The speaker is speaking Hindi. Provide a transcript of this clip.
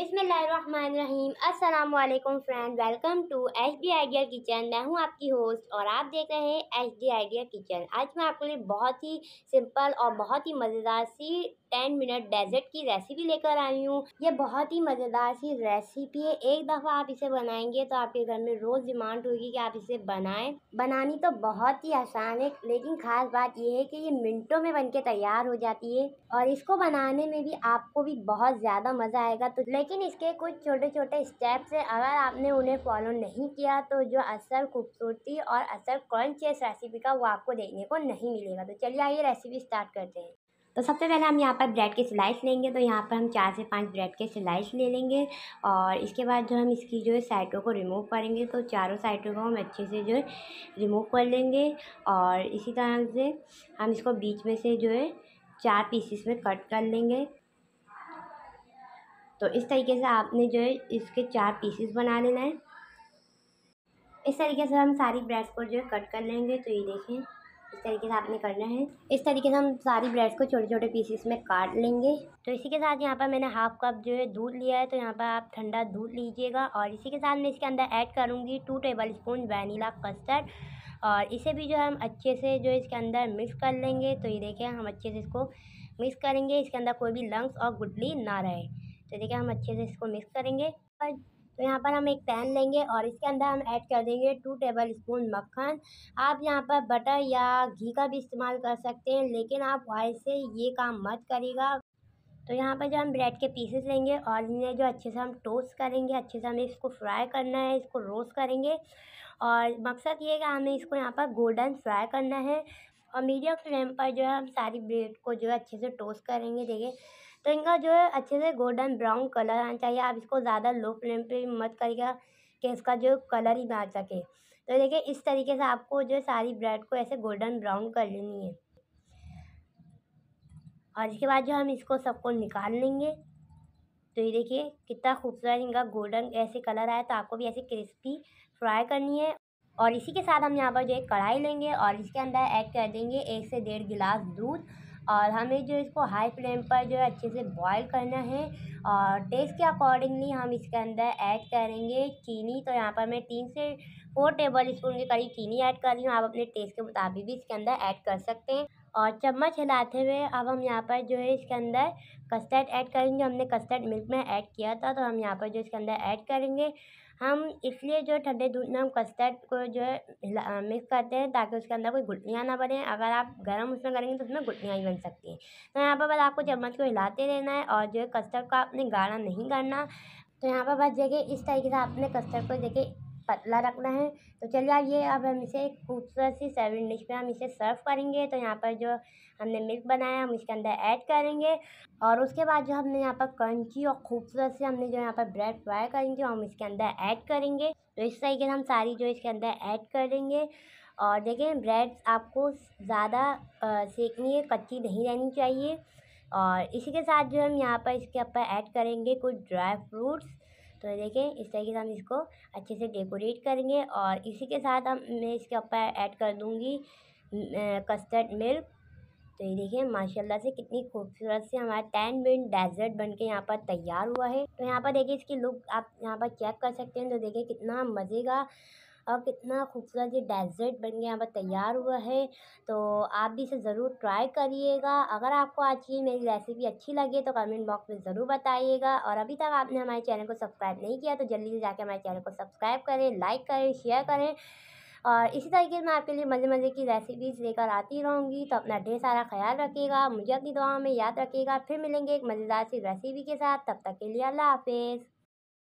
बिसमीम अल्लाम friend welcome to H D idea kitchen मैं हूं आपकी होस्ट और आप देख रहे हैं एच डी आइडिया किचन आज मैं आपके लिए बहुत ही सिंपल और बहुत ही मज़ेदार सी टेन मिनट डेजर्ट की रेसिपी लेकर आई हूँ ये बहुत ही मज़ेदार सी रेसिपी है एक दफ़ा आप इसे बनाएंगे तो आपके घर में रोज़ डिमांड होगी कि आप इसे बनाएं बनानी तो बहुत ही आसान है लेकिन ख़ास बात यह है कि ये मिनटों में के तैयार हो जाती है और इसको बनाने में भी आपको भी बहुत ज़्यादा मज़ा आएगा तो लाइक लेकिन इसके कुछ छोटे छोटे स्टेप्स हैं अगर आपने उन्हें फॉलो नहीं किया तो जो असल खूबसूरती और असल क्रंच इस रेसिपी का वो आपको देखने को नहीं मिलेगा तो चलिए आइए रेसिपी स्टार्ट करते हैं तो सबसे पहले हम यहाँ पर ब्रेड के स्लाइस लेंगे तो यहाँ पर हम चार से पांच ब्रेड के स्लाइस ले लेंगे और इसके बाद जो हम इसकी जो है साइडों को रिमूव करेंगे तो चारों साइडों को हम अच्छे से जो है रिमूव कर लेंगे और इसी तरह से हम इसको बीच में से जो है चार पीसीस में कट कर लेंगे तो इस तरीके से आपने जो है इसके चार पीसेस बना लेना है इस तरीके से हम सारी ब्रेड्स को जो है कट कर लेंगे तो ये देखें इस तरीके से आपने करना है इस तरीके से हम सारी ब्रेड्स को छोटे छोटे पीसेस में काट लेंगे तो इसी के साथ यहाँ पर मैंने हाफ कप जो है दूध लिया है तो यहाँ पर आप ठंडा दूध लीजिएगा और इसी के साथ मैं इसके अंदर ऐड करूँगी two tablespoon vanilla custard और इसे भी जो है हम अच्छे से जो इसके अंदर मिक्स कर लेंगे तो ये देखें हम अच्छे से इसको मिक्स करेंगे इसके अंदर कोई भी लंग्स और गुटली ना रहे तो देखिए हम अच्छे से इसको मिक्स करेंगे और तो यहाँ पर हम एक पैन लेंगे और इसके अंदर हम ऐड कर देंगे टू टेबल स्पून मक्खन आप यहाँ पर बटर या घी का भी इस्तेमाल कर सकते हैं लेकिन आप ऑयल से ये काम मत करिएगा तो यहाँ पर जो हम ब्रेड के पीसेस लेंगे और इन्हें जो अच्छे से हम टोस्ट करेंगे अच्छे से हमें इसको फ्राई करना है इसको रोस्ट करेंगे और मकसद ये है कि हमें इसको यहाँ पर गोल्डन फ्राई करना है और मीडियम फ्लेम पर जो है हम सारी ब्रेड को जो है अच्छे से टोस्ट करेंगे देखिए तो इनका जो है अच्छे से गोल्डन ब्राउन कलर आना चाहिए आप इसको ज़्यादा लो फ्लेम पे मत करिएगा कि इसका जो कलर ही ना सके तो देखिए इस तरीके से आपको जो है सारी ब्रेड को ऐसे गोल्डन ब्राउन कर लेनी है और इसके बाद जो हम इसको सबको निकाल लेंगे तो ये देखिए कितना खूबसूरत इनका गोल्डन ऐसे कलर आया तो आपको भी ऐसे क्रिस्पी फ्राई करनी है और इसी के साथ हम यहाँ पर जो एक कढ़ाई लेंगे और इसके अंदर ऐड कर देंगे एक से डेढ़ गिलास दूध और हमें जो इसको हाई फ्लेम पर जो है अच्छे से बॉयल करना है और टेस्ट के अकॉर्डिंगली हम इसके अंदर ऐड करेंगे चीनी तो यहाँ पर मैं तीन से फोर टेबल स्पून के करीब चीनी ऐड कर रही हूँ आप अपने टेस्ट के मुताबिक भी इसके अंदर ऐड कर सकते हैं और चम्मच हिलाते हुए अब हम यहाँ पर जो है इसके अंदर कस्टर्ड ऐड करेंगे हमने कस्टर्ड मिल्क में ऐड किया था तो हम यहाँ पर जो इसके अंदर ऐड करेंगे हम इसलिए जो ठंडे दूध में हम कस्टर्ड को जो है हिला मिक्स करते हैं ताकि उसके अंदर कोई घुटनियाँ ना बने अगर आप गर्म उसमें करेंगे तो उसमें घुटनियाँ ही बन सकती हैं तो यहाँ पर बस आपको चम्मच को हिलाते रहना है और जो है कस्टर्ड को आपने गाढ़ा नहीं करना तो यहाँ पर बस देखिए इस तरीके से आपने कस्टर्ड को देखिए पतला रखना है तो चलिए आइए ये अब हम इसे एक खूबसूरत सी सर्विंग डिश में हम इसे सर्व करेंगे तो यहाँ पर जो हमने मिल्क बनाया हम इसके अंदर ऐड करेंगे और उसके बाद जो हमने यहाँ पर क्रंची और खूबसूरत से हमने जो यहाँ पर ब्रेड फ्राई करेंगे हम इसके अंदर ऐड करेंगे तो इस तरीके से हम सारी जो इसके अंदर ऐड करेंगे और देखें ब्रेड आपको ज़्यादा सेकनी है कच्ची नहीं रहनी चाहिए और इसी के साथ जो हम यहाँ पर इसके ऊपर ऐड करेंगे कुछ ड्राई फ्रूट्स तो ये देखें इस तरीके से हम इसको अच्छे से डेकोरेट करेंगे और इसी के साथ हम मैं इसके ऊपर ऐड कर दूँगी कस्टर्ड मिल्क तो ये देखें माशाल्लाह से कितनी खूबसूरत से हमारा टेन मिनट डेजर्ट बन के यहाँ पर तैयार हुआ है तो यहाँ पर देखिए इसकी लुक आप यहाँ पर चेक कर सकते हैं तो देखिए कितना मज़े का और कितना खूबसूरत ये डेजर्ट बन गया यहाँ पर तैयार हुआ है तो आप भी इसे ज़रूर ट्राई करिएगा अगर आपको आज की मेरी रेसिपी अच्छी लगी तो कमेंट बॉक्स में ज़रूर बताइएगा और अभी तक आपने हमारे चैनल को सब्सक्राइब नहीं किया तो जल्दी से जाकर हमारे चैनल को सब्सक्राइब करें लाइक करें शेयर करें और इसी तरीके से मैं आपके लिए मज़े मज़े की रेसिपीज़ लेकर आती रहूँगी तो अपना ढेर सारा ख्याल रखिएगा मुझे अपनी दुआ में याद रखिएगा फिर मिलेंगे एक मज़ेदार सी रेसिपी के साथ तब तक के लिए अल्लाह हाफिज़